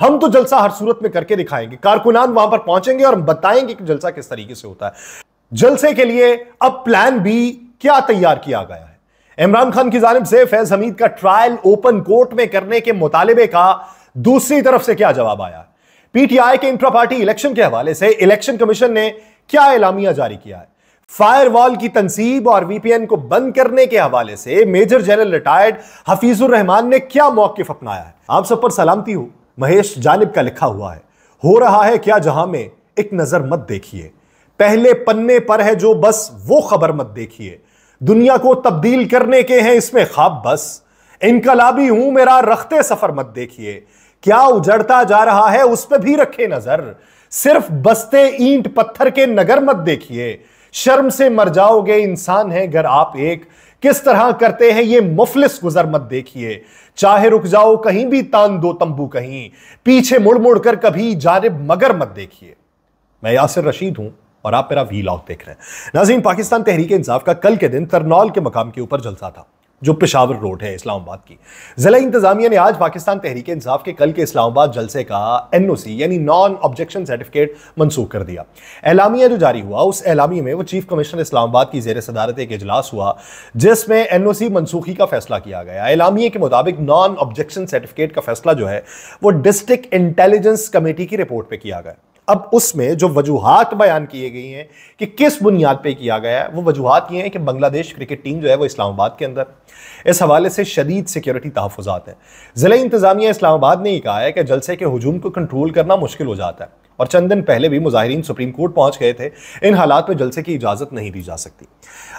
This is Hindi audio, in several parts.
हम तो जलसा हर सूरत में करके दिखाएंगे कारकुनान वहां पर पहुंचेंगे और बताएंगे कि जलसा किस तरीके से होता है जलसे के लिए अब प्लान बी क्या तैयार किया गया है इमरान खान की जानब से फैज हमीद का ट्रायल ओपन कोर्ट में करने के मुतालबे का दूसरी तरफ से क्या जवाब आया पीटीआई के इंट्रा पार्टी इलेक्शन के हवाले से इलेक्शन कमीशन ने क्या ऐलामिया जारी किया है फायरवॉल की तनसीब और वीपीएन को बंद करने के हवाले से major general retired Hafeezur Rehman ने क्या मौकफ अपनाया है आप सब पर सलामती हो महेश जानिब का लिखा हुआ है हो रहा है क्या जहां में एक नजर मत देखिए पहले पन्ने पर है जो बस वो खबर मत देखिए दुनिया को तब्दील करने के हैं इसमें खाब बस इनकलाबी हूं मेरा रखते सफर मत देखिए क्या उजड़ता जा रहा है उस पर भी रखे नजर सिर्फ बसते ईंट पत्थर के नगर मत देखिए शर्म से मर जाओगे इंसान है अगर आप एक किस तरह करते हैं ये मुफलिस गुजर मत देखिए चाहे रुक जाओ कहीं भी तान दो तंबू कहीं पीछे मुड़ मुड़ कर कभी जानब मगर मत देखिए मैं यासिर रशीद हूं और आप मेरा वी लॉग देख रहे हैं नाजीन पाकिस्तान तहरीक इंसाफ का कल के दिन तरनौल के मकाम के ऊपर जलसा था जो पिशावर रोड है इस्लामाबाद की ज़िला इंतजामिया ने आज पाकिस्तान तहरीक इंसाफ के कल के इस्लामाबाद जलसे का एन ओ सी यानी नॉन ऑब्जेक्शन सर्टिफिकेट मनसूख कर दिया एलामिया जो जारी हुआ उस एलामिया में वो चीफ कमिश्नर इस्लामाबाद की जेर सदारत एक इजलास हुआ जिसमें एन ओ सी मनसूखी का फैसला किया गया एलामिया के मुताबिक नॉन ऑब्जेक्शन सर्टिफिकेट का फैसला जो है वो डिस्ट्रिक्ट इंटेलिजेंस कमेटी की रिपोर्ट पर किया गया अब उसमें जो वजूहत बयान किए गई हैं कि किस बुनियाद पे किया गया है वो वजूहत ये हैं कि बांग्लादेश क्रिकेट टीम जो है वो इस्लामाबाद के अंदर इस हवाले से शदीद सिक्योरिटी तहफ़ात हैं ज़िला इंतज़ामिया इस्लामाबाद ने ही कहा है कि जलसे के हजूम को कंट्रोल करना मुश्किल हो जाता है और चंद दिन पहले भी मुजाहरीन सुप्रीम कोर्ट पहुंच गए थे इन हालात में जलसे की इजाजत नहीं दी जा सकती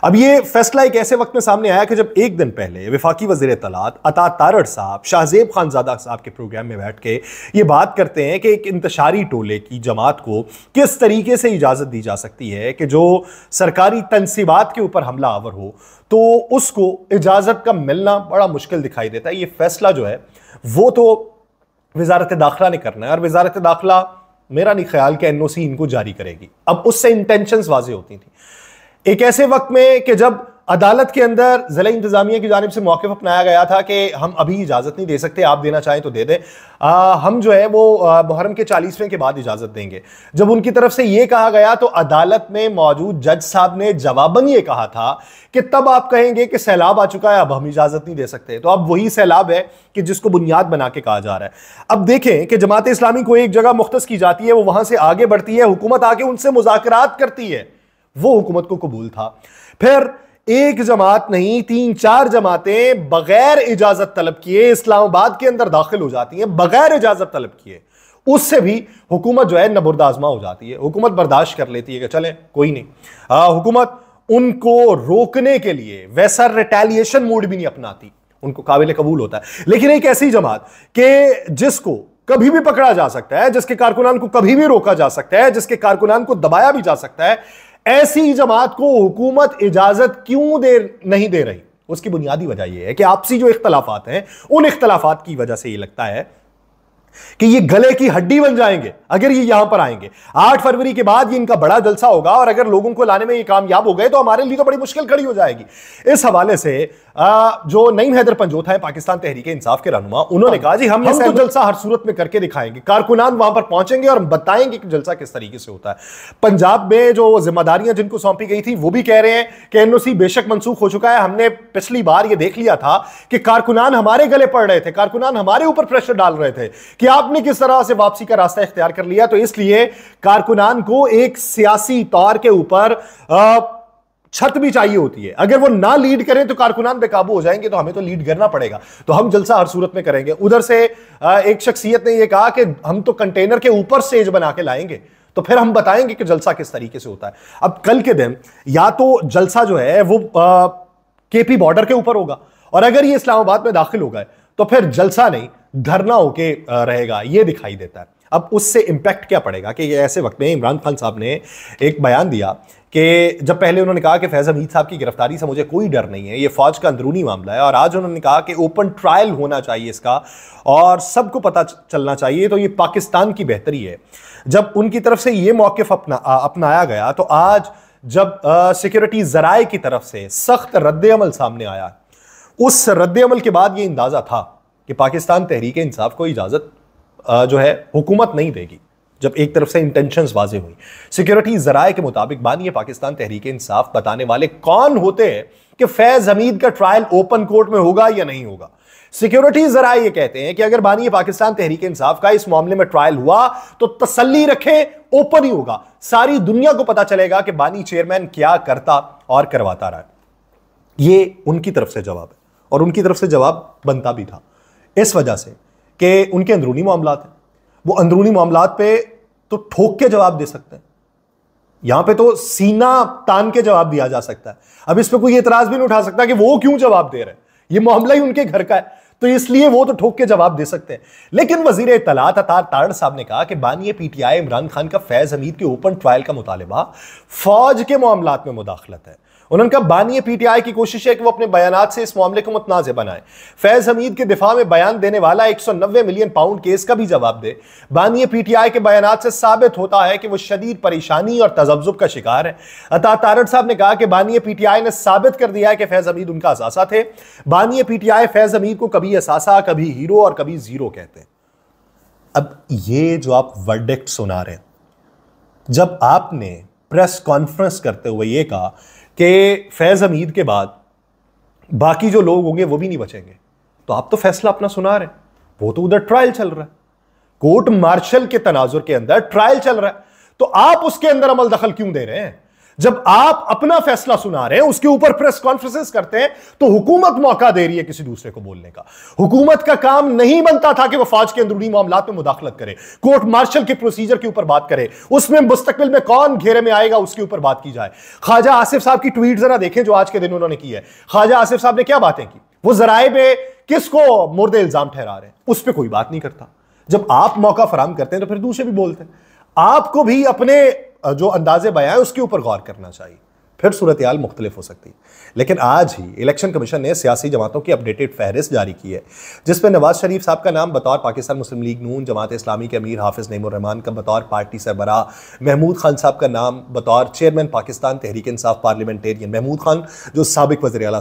अब यह फैसला एक ऐसे वक्त में सामने आया कि जब एक दिन पहले विफाकी वजीर तलात अता तारड़ साहब शाहजेब खानजादा साहब के प्रोग्राम में बैठ के ये बात करते हैं कि एक इंतशारी टोले की जमात को किस तरीके से इजाजत दी जा सकती है कि जो सरकारी तनसीबात के ऊपर हमला आवर हो तो उसको इजाजत का मिलना बड़ा मुश्किल दिखाई देता है ये फैसला जो है वो तो वजारत दाखिला ने करना है और वजारत दाखिला मेरा नहीं ख्याल कि एनओसी इनको जारी करेगी अब उससे इंटेंशंस वाजे होती थी एक ऐसे वक्त में कि जब अदालत के अंदर जिला इंतजामिया की जानब से मौक़ अपनाया गया था कि हम अभी इजाज़त नहीं दे सकते आप देना चाहें तो दे दें हम जो है वो मुहर्रम के चालीसवें के बाद इजाज़त देंगे जब उनकी तरफ से ये कहा गया तो अदालत में मौजूद जज साहब ने जवाबन ये कहा था कि तब आप कहेंगे कि सैलाब आ चुका है अब हम इजाज़त नहीं दे सकते तो अब वही सैलाब है कि जिसको बुनियाद बना के कहा जा रहा है अब देखें कि जमात इस्लामी को एक जगह मुख्त की जाती है वो वहां से आगे बढ़ती है हुकूमत आके उनसे मुजाकर करती है वो हुकूमत को कबूल था फिर एक जमात नहीं तीन चार जमातें बगैर इजाजत तलब किए इस्लामाबाद के अंदर दाखिल हो जाती हैं बगैर इजाजत तलब किए उससे भी हुकूमत जो है नबरदाजमा हो जाती है हुकूमत बर्दाश्त कर लेती है कि चले कोई नहीं हुकूमत उनको रोकने के लिए वैसा रिटेलिएशन मूड भी नहीं अपनाती उनको काबिल कबूल होता है लेकिन एक ऐसी जमात के जिसको कभी भी पकड़ा जा सकता है जिसके कारकुनान को कभी भी रोका जा सकता है जिसके कारकुनान को दबाया भी जा सकता है ऐसी जमात को हुकूमत इजाजत क्यों दे नहीं दे रही उसकी बुनियादी वजह यह है कि आपसी जो इख्तलाफात हैं उन इख्तलाफात की वजह से यह लगता है कि ये गले की हड्डी बन जाएंगे अगर ये यहां पर आएंगे आठ फरवरी के बाद ये इनका बड़ा जलसा होगा और अगर लोगों को लाने में ये कामयाब हो गए तो हमारे लिए तो बड़ी मुश्किल खड़ी हो जाएगी इस हवाले से जो नईम हैदर पंजोत है पाकिस्तान तहरीक इंसाफ के रहनुमा उन्होंने कहा जी हम, हम तो जलसा हर सूरत में करके दिखाएंगे कारकुनान वहां पर पहुंचेंगे और बताएंगे कि जलसा किस तरीके से होता है पंजाब में जो जिम्मेदारियां जिनको सौंपी गई थी वो भी कह रहे हैं कि एनओसी बेशक मनसूख हो चुका है हमने पिछली बार ये देख लिया था कि कारकुनान हमारे गले पड़ रहे थे कारकुनान हमारे ऊपर प्रेशर डाल रहे थे कि आपने किस तरह से वापसी का रास्ता इख्तियार कर लिया तो इसलिए कारकुनान को एक सियासी तौर के ऊपर छत भी चाहिए होती है अगर वो ना लीड करें तो कारकुनान बेकाबू हो जाएंगे तो हमें तो लीड करना पड़ेगा तो हम जलसा हर सूरत में करेंगे उधर से एक शख्सियत ने यह कहा कि हम तो कंटेनर के ऊपर सेज बना के लाएंगे तो फिर हम बताएंगे कि जलसा किस तरीके से होता है अब कल के दिन या तो जलसा जो है वो केपी बॉर्डर के ऊपर होगा और अगर ये इस्लामाबाद में दाखिल होगा तो फिर जलसा नहीं धरना होके रहेगा ये दिखाई देता है अब उससे इम्पैक्ट क्या पड़ेगा कि ऐसे वक्त में इमरान खान साहब ने एक बयान दिया कि जब पहले उन्होंने कहा कि फैज़ हमीद साहब की गिरफ्तारी से मुझे कोई डर नहीं है ये फ़ौज का अंदरूनी मामला है और आज उन्होंने कहा कि ओपन ट्रायल होना चाहिए इसका और सबको पता चलना चाहिए तो ये पाकिस्तान की बेहतरी है जब उनकी तरफ से ये मौक़ अपना अपनाया गया तो आज जब सिक्योरिटी ज़राए की तरफ से सख्त रद्द सामने आया उस रद्द के बाद ये अंदाज़ा था कि पाकिस्तान तहरीक इंसाफ को इजाज़त जो है हुकूमत नहीं देगी जब एक तरफ से इंटेंशंस वाजे हुई सिक्योरिटी जराए के मुताबिक मानिए पाकिस्तान तहरीक इंसाफ बताने वाले कौन होते हैं कि फैज हमीद का ट्रायल ओपन कोर्ट में होगा या नहीं होगा सिक्योरिटी जरा ये कहते हैं कि अगर बानिए पाकिस्तान तहरीक इंसाफ का इस मामले में ट्रायल हुआ तो तसल्ली रखें ओपन ही होगा सारी दुनिया को पता चलेगा कि बानी चेयरमैन क्या करता और करवाता रहा ये उनकी तरफ से जवाब है और उनकी तरफ से जवाब बनता भी था इस वजह से कि उनके अंदरूनी मामला हैं वो अंदरूनी मामला पे तो ठोक के जवाब दे सकते हैं यहां पे तो सीना तान के जवाब दिया जा सकता है अब इस पर कोई एतराज भी नहीं उठा सकता कि वो क्यों जवाब दे रहे हैं ये मामला ही उनके घर का है तो इसलिए वो तो ठोक के जवाब दे सकते हैं लेकिन वजीर इतलात अतार साहब ने कहा कि बानिए पीटीआई इमरान खान का फैज हमीद के ओपन ट्रायल का मुतालबा फौज के मामला में मुदाखलत है उन्होंने कहा बानी पीटीआई की कोशिश है कि वो अपने बयान से इस मामले को मुतनाज़ बनाए फैज़ हमीद के दिफा में बयान देने वाला 190 मिलियन पाउंड केस का भी जवाब दे बानी पीटीआई के बयान से साबित होता है कि वो शदीद परेशानी और तजब्जुब का शिकार है अता तारण साहब ने कहा कि बानी पीटीआई ने साबित कर दिया है कि फैज़ हमीद उनका असासा थे बानी पीटीआई फैज़ हमीद को कभी असासा कभी हीरो और कभी ज़ीरो कहते हैं अब ये जो आप वर्डिक्ट सुना रहे जब आपने प्रेस कॉन्फ्रेंस करते हुए ये कहा कि फैज़ हमीद के बाद बाकी जो लोग होंगे वो भी नहीं बचेंगे तो आप तो फैसला अपना सुना रहे हैं वो तो उधर ट्रायल चल रहा है कोर्ट मार्शल के तनाजुर के अंदर ट्रायल चल रहा है तो आप उसके अंदर अमल दखल क्यों दे रहे हैं जब आप अपना फैसला सुना रहे हैं उसके ऊपर प्रेस कॉन्फ्रेंसेस करते हैं तो हुकूमत मौका दे रही है किसी दूसरे को बोलने का हुकूमत का काम नहीं बनता था कि वह फौज के अंदरूनी मामला में मुदाखलत करे कोर्ट मार्शल के प्रोसीजर के ऊपर बात करे उसमें मुस्तकबिल में कौन घेरे में आएगा उसके ऊपर बात की जाए ख्वाजा आसिफ साहब की ट्वीट जरा देखें जो आज के दिन उन्होंने की है ख्वाजा आसिफ साहब ने क्या बातें की वो जराए में किसको मुर्दे इल्जाम ठहरा रहे हैं उस पर कोई बात नहीं करता जब आप मौका फराम करते हैं तो फिर दूसरे भी बोलते हैं आपको भी अपने जो अंदाजे बयाए उसके ऊपर गौर करना चाहिए फिर सूरत हाल मुख्तलिफ हो सकती है लेकिन आज ही इलेक्शन कमीशन ने सियासी जमातों की अपडेटेड फहरिस्त जारी की है जिसमें नवाज शरीफ साहब का नाम बतौर पाकिस्तान मुस्लिम लीग नून जमात इस्लामी के अमीर हाफिज नईमान का बतौर पार्टी सरबरा महमूद खान साहब का नाम बतौर चेयरमैन पाकिस्तान तहरीक इंसाफ पार्लियामेंटेरियन महमूद खान जो सबक वजी अला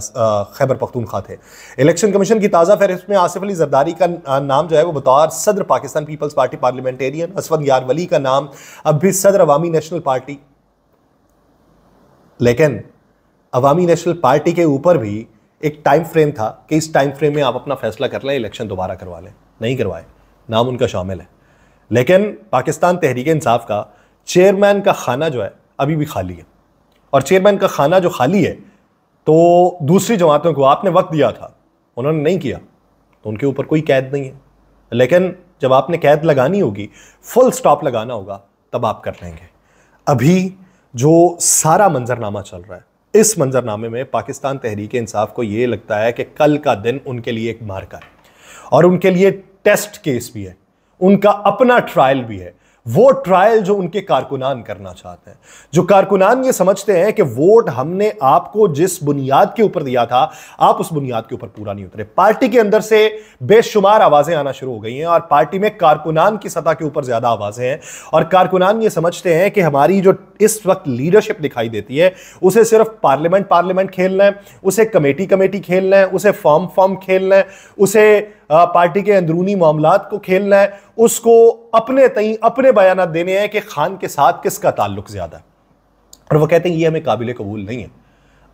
खैबर पख्तूनखा थे इलेक्शन कमीशन की ताज़ा फहरिस्त में आसिफ अली जरदारी का नाम जो है वो बतौर सदर पाकिस्तान पीपल्स पार्टी पार्लियामेंटेरियन यार वली का नाम अब भी सदर अवामी नेशनल पार्टी लेकिन अवामी नेशनल पार्टी के ऊपर भी एक टाइम फ्रेम था कि इस टाइम फ्रेम में आप अपना फैसला कर लें इलेक्शन दोबारा करवा लें नहीं करवाए नाम उनका शामिल है लेकिन पाकिस्तान तहरीक इंसाफ का चेयरमैन का खाना जो है अभी भी खाली है और चेयरमैन का खाना जो खाली है तो दूसरी जमातों को आपने वक्त दिया था उन्होंने नहीं किया तो उनके ऊपर कोई कैद नहीं है लेकिन जब आपने कैद लगानी होगी फुल स्टॉप लगाना होगा तब आप कर लेंगे अभी जो सारा मंजरनामा चल रहा है इस मंजरनामे में पाकिस्तान तहरीक इंसाफ को ये लगता है कि कल का दिन उनके लिए एक मार्का है और उनके लिए टेस्ट केस भी है उनका अपना ट्रायल भी है वो ट्रायल जो उनके कारकुनान करना चाहते हैं जो कारकुनान ये समझते हैं कि वोट हमने आपको जिस बुनियाद के ऊपर दिया था आप उस बुनियाद के ऊपर पूरा नहीं उतरे पार्टी के अंदर से बेशुमार आवाज़ें आना शुरू हो गई हैं और पार्टी में कारकुनान की सतह के ऊपर ज़्यादा आवाज़ें हैं और कारकुनान ये समझते हैं कि हमारी जो इस वक्त लीडरशिप दिखाई देती है उसे सिर्फ पार्लियामेंट पार्लियामेंट खेलना है उसे कमेटी कमेटी खेलना है उसे फॉर्म फॉर्म खेलना है उसे पार्टी के अंदरूनी मामला को खेलना है उसको अपने तई अपने बयान देने हैं कि खान के साथ किसका ताल्लुक ज़्यादा है और वह कहते हैं ये हमें काबिल कबूल नहीं है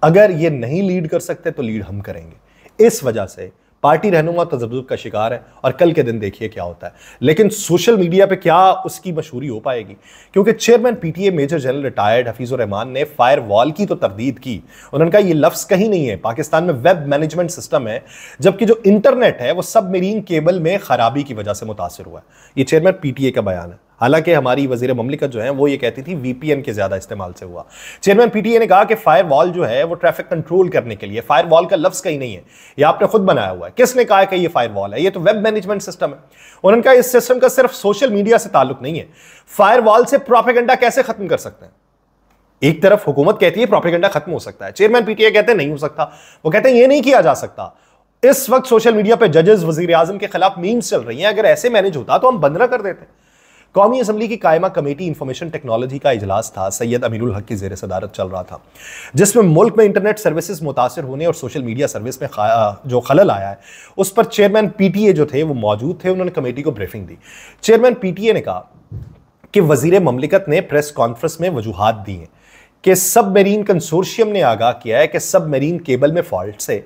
अगर ये नहीं लीड कर सकते तो लीड हम करेंगे इस वजह से पार्टी रहनुमा तजब का शिकार है और कल के दिन देखिए क्या होता है लेकिन सोशल मीडिया पे क्या उसकी मशहूरी हो पाएगी क्योंकि chairman PTA major general retired Hafeezur Rehman ने फायर वॉल की तो तरदीद की उन्होंने कहा यह लफ्ज़ कहीं नहीं है पाकिस्तान में वेब मैनेजमेंट सिस्टम है जबकि जो इंटरनेट है वो सब मेरीन केबल में खराबी की वजह से मुतासर हुआ है ये चेयरमैन पी का बयान है हालांकि हमारी वजीर ममलिकत जो है वो ये कहती थी वीपीएन के ज्यादा इस्तेमाल से हुआ चेयरमैन पीटीए ने कहा कि फायर वॉल जो है वो ट्रैफिक कंट्रोल करने के लिए फायर वॉल का लफ्ज कहीं नहीं है ये आपने खुद बनाया हुआ है किसने कहा कि ये फायर वॉल है ये तो वेब मैनेजमेंट सिस्टम है उन्होंने कहा इस सिस्टम का सिर्फ सोशल मीडिया से ताल्लुक नहीं है फायर वॉल से प्रोपेगेंडा कैसे खत्म कर सकते हैं एक तरफ हुकूमत कहती है प्रोपेगेंडा खत्म हो सकता है चेयरमैन पीटीए कहते हैं नहीं हो सकता वो कहते हैं ये नहीं किया जा सकता इस वक्त सोशल मीडिया पर जजेस वजीर आजम के खिलाफ मीम्स चल रही हैं अगर ऐसे मैनेज होता तो हम बंद ना कर देते कौमी असम्बली की कायमा कमेटी इंफॉर्मेशन टेक्नोलॉजी का इजलास था सैयद अमीरुल हक की जेर सदारत चल रहा था जिसमें मुल्क में इंटरनेट सर्विसेज मुतासर होने और सोशल मीडिया सर्विस में जो खलल आया है उस पर चेयरमैन पीटीए जो थे वो मौजूद थे उन्होंने कमेटी को ब्रीफिंग दी चेयरमैन पीटीए ने कहा कि वजीर ममलिकत ने प्रेस कॉन्फ्रेंस में वजूहत दी हैं कि सब मेरीन कंसोर्शियम ने आगाह किया है कि सब मेरीन केबल में फॉल्ट से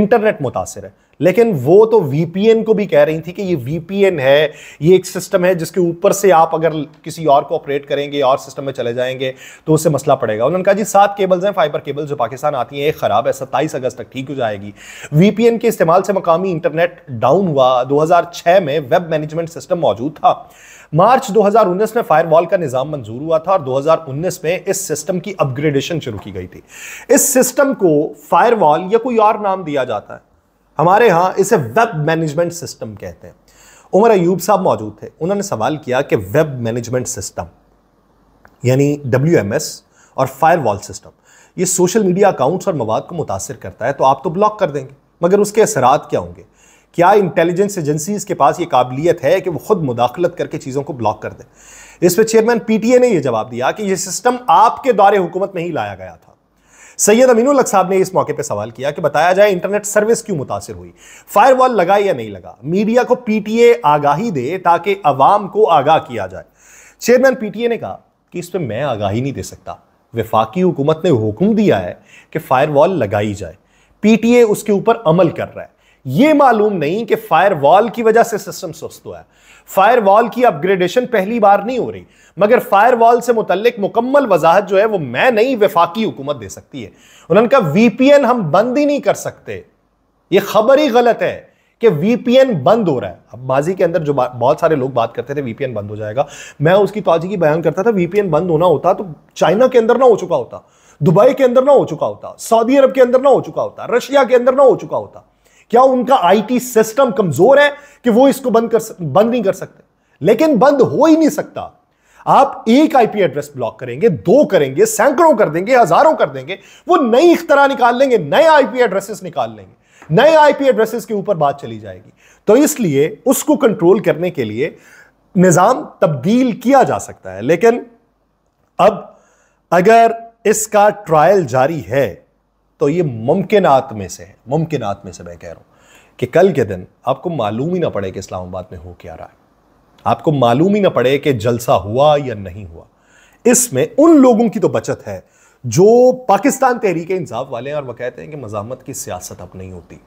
इंटरनेट मुतासर है लेकिन वो तो वीपीएन को भी कह रही थी कि ये वीपीएन है ये एक सिस्टम है जिसके ऊपर से आप अगर किसी और को ऑपरेट करेंगे और सिस्टम में चले जाएंगे तो उससे मसला पड़ेगा उन्होंने कहा जी सात केबल्स हैं फाइबर केबल्स जो पाकिस्तान आती हैं ख़राब है सत्ताईस अगस्त तक ठीक हो जाएगी वीपीएन के इस्तेमाल से मकामी इंटरनेट डाउन हुआ दो में वेब मैनेजमेंट सिस्टम मौजूद था मार्च 2019 में फायरवॉल का निज़ाम मंजूर हुआ था और 2019 में इस सिस्टम की अपग्रेडेशन शुरू की गई थी इस सिस्टम को फायरवॉल या कोई और नाम दिया जाता है हमारे यहाँ इसे वेब मैनेजमेंट सिस्टम कहते हैं उमर अयूब साहब मौजूद थे उन्होंने सवाल किया कि वेब मैनेजमेंट सिस्टम यानी डब्ल्यू और फायरवॉल सिस्टम ये सोशल मीडिया अकाउंट्स और मवाद को मुतासर करता है तो आप तो ब्लॉक कर देंगे मगर उसके असरात क्या होंगे क्या इंटेलिजेंस एजेंसीज के पास ये काबिलियत है कि वो खुद मुदाखलत करके चीज़ों को ब्लॉक कर दें इस पर चेयरमैन पीटीए ने यह जवाब दिया कि ये सिस्टम आपके दौरे हुकूमत में ही लाया गया था सैयद अमीनुल हक साहब ने इस मौके पर सवाल किया कि बताया जाए इंटरनेट सर्विस क्यों मुतासर हुई वॉल लगा या नहीं लगा मीडिया को पीटीए आगाही दे ताकि अवाम को आगाह किया जाए चेयरमैन पीटीए ने कहा कि इस पर मैं आगाही नहीं दे सकता विफाकी हुकूमत ने हुक्म दिया है कि वॉल लगाई जाए पीटीए उसके ऊपर अमल कर रहा है यह मालूम नहीं कि फायरवॉल की वजह से सिस्टम सुस्त हुआ है फायरवॉल की अपग्रेडेशन पहली बार नहीं हो रही मगर फायरवॉल से मुतलिक मुकम्मल वजाहत जो है वो मैं नहीं वफाकी हुकूमत दे सकती है उन्होंने कहा वीपीएन हम बंद ही नहीं कर सकते ये खबर ही गलत है कि वीपीएन बंद हो रहा है अब माजी के अंदर जो बहुत सारे लोग बात करते थे वीपीएन बंद हो जाएगा मैं उसकी ताजी की बयान करता था वीपीएन बंद होना होता तो चाइना के अंदर ना हो चुका होता दुबई के अंदर ना हो चुका होता सऊदी अरब के अंदर ना हो चुका होता रशिया के अंदर ना हो चुका होता क्या उनका आईटी सिस्टम कमजोर है कि वो इसको बंद कर बंद नहीं कर सकते लेकिन बंद हो ही नहीं सकता आप एक आईपी एड्रेस ब्लॉक करेंगे दो करेंगे सैकड़ों कर देंगे हजारों कर देंगे वो नई इख्तरा निकाल लेंगे नए आईपी एड्रेसेस निकाल लेंगे नए आईपी एड्रेसेस के ऊपर बात चली जाएगी तो इसलिए उसको कंट्रोल करने के लिए निज़ाम तब्दील किया जा सकता है लेकिन अब अगर इसका ट्रायल जारी है तो ये मुमकिनात में से है मुमकिनात में से मैं कह रहा हूँ कि कल के दिन आपको मालूम ही ना पड़े कि इस्लामाबाद में हो क्या रहा है आपको मालूम ही ना पड़े कि जलसा हुआ या नहीं हुआ इसमें उन लोगों की तो बचत है जो पाकिस्तान तहरीक इंसाफ वाले हैं और वह कहते हैं कि मजामत की सियासत अब नहीं होती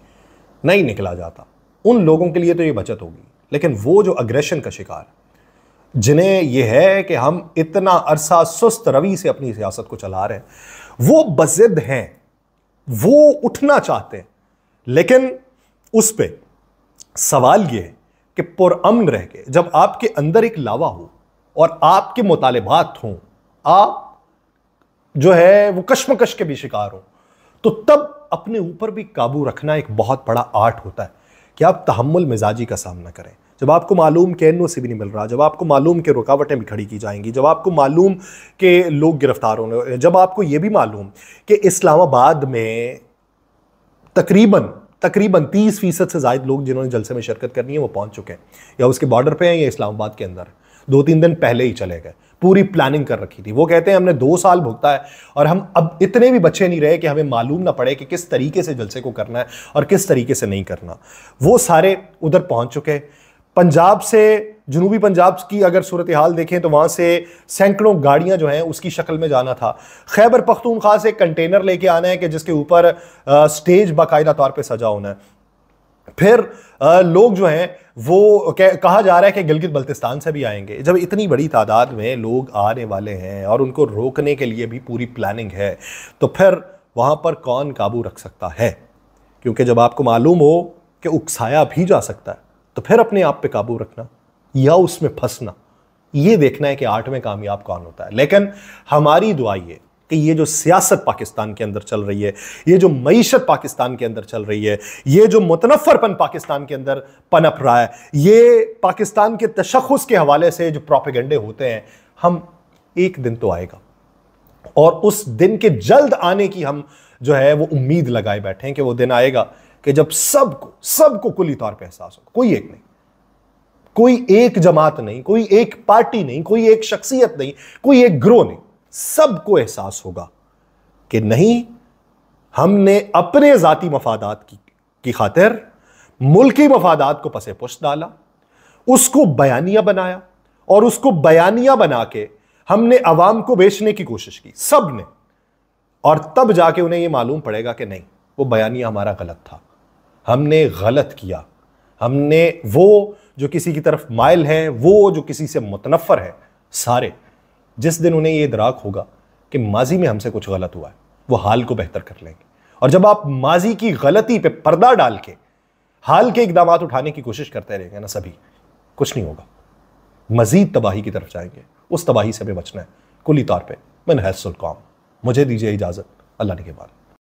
नहीं निकला जाता उन लोगों के लिए तो ये बचत होगी लेकिन वो जो अग्रेशन का शिकार जिन्हें यह है कि हम इतना अरसा सुस्त रवि से अपनी सियासत को चला रहे हैं वो बजिद हैं वो उठना चाहते हैं लेकिन उस पर सवाल ये है कि पुरअमन रह के जब आपके अंदर एक लावा हो और आपके मुतालबात हों आप जो है वो कश्मकश के भी शिकार हों तो तब अपने ऊपर भी काबू रखना एक बहुत बड़ा आर्ट होता है कि आप तहमुल मिजाजी का सामना करें जब आपको मालूम के एन भी नहीं मिल रहा जब आपको मालूम कि रुकावटें भी खड़ी की जाएंगी जब आपको मालूम कि लोग गिरफ्तार होने जब आपको ये भी मालूम कि इस्लामाबाद में तकरीबन तकरीबन 30 फ़ीसद से ज़ायद लोग जिन्होंने जलसे में शिरकत करनी है वो पहुंच चुके हैं या उसके बॉर्डर पे हैं या इस्लामाबाद के अंदर दो तीन दिन पहले ही चले गए पूरी प्लानिंग कर रखी थी वो कहते हैं हमने दो साल भुगता है और हम अब इतने भी बच्चे नहीं रहे कि हमें मालूम ना पड़े कि किस तरीके से जलसे को करना है और किस तरीके से नहीं करना वो सारे उधर पहुँच चुके हैं पंजाब से जनूबी पंजाब की अगर सूरत हाल देखें तो वहाँ से सैकड़ों गाड़ियाँ जो हैं उसकी शक्ल में जाना था खैबर पख्तूनख्वा से कंटेनर लेके आना है कि जिसके ऊपर स्टेज बाकायदा तौर पर सजा होना है फिर आ, लोग जो हैं वो कहा जा रहा है कि गिलगित बल्तिस्तान से भी आएंगे जब इतनी बड़ी तादाद में लोग आने वाले हैं और उनको रोकने के लिए भी पूरी प्लानिंग है तो फिर वहाँ पर कौन काबू रख सकता है क्योंकि जब आपको मालूम हो कि उकसाया भी जा सकता है तो फिर अपने आप पे काबू रखना या उसमें फंसना ये देखना है कि आठ में कामयाब कौन होता है लेकिन हमारी दुआ ये कि ये जो सियासत पाकिस्तान के अंदर चल रही है ये जो मीशत पाकिस्तान के अंदर चल रही है ये जो मुतनफरपन पाकिस्तान के अंदर पनप रहा है ये पाकिस्तान के तशखस के हवाले से जो प्रोपेगेंडे होते हैं हम एक दिन तो आएगा और उस दिन के जल्द आने की हम जो है वो उम्मीद लगाए बैठे हैं कि वो दिन आएगा कि जब सबको सबको कुली तौर पर एहसास हो कोई एक नहीं कोई एक जमात नहीं कोई एक पार्टी नहीं कोई एक शख्सियत नहीं कोई एक ग्रोह नहीं सबको एहसास होगा कि नहीं हमने अपने जाति मफादात की, की खातिर मुल्की मफादात को पसे पुश डाला उसको बयानिया बनाया और उसको बयानिया बना के हमने अवाम को बेचने की कोशिश की सब ने और तब जाके उन्हें यह मालूम पड़ेगा कि नहीं वो बयानिया हमारा गलत था हमने गलत किया हमने वो जो किसी की तरफ माइल हैं वो जो किसी से मुतनफ़र है सारे जिस दिन उन्हें ये इदराक होगा कि माजी में हमसे कुछ गलत हुआ है वो हाल को बेहतर कर लेंगे और जब आप माजी की गलती पे पर्दा डाल के हाल के इकदाम उठाने की कोशिश करते रहेंगे ना सभी कुछ नहीं होगा मजीद तबाही की तरफ जाएंगे उस तबाही से हमें बचना है कुली तौर पर मैं हैसुल कौम मुझे दीजिए इजाज़त अल्लाह ने के बाद